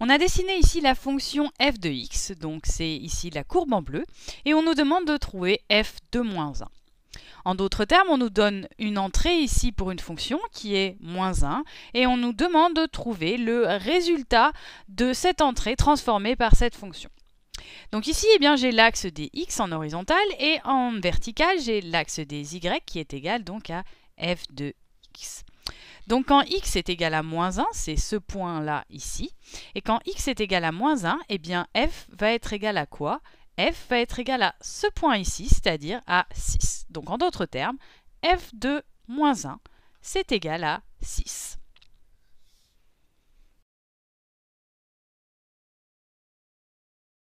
On a dessiné ici la fonction f de x, donc c'est ici la courbe en bleu, et on nous demande de trouver f de moins 1. En d'autres termes, on nous donne une entrée ici pour une fonction qui est moins 1 et on nous demande de trouver le résultat de cette entrée transformée par cette fonction. Donc ici, eh bien, j'ai l'axe des x en horizontal et en vertical, j'ai l'axe des y qui est égal donc à f de x. Donc quand x est égal à moins 1, c'est ce point-là ici. Et quand x est égal à moins 1, eh bien f va être égal à quoi f va être égal à ce point ici, c'est-à-dire à 6. Donc en d'autres termes, f de moins 1, c'est égal à 6.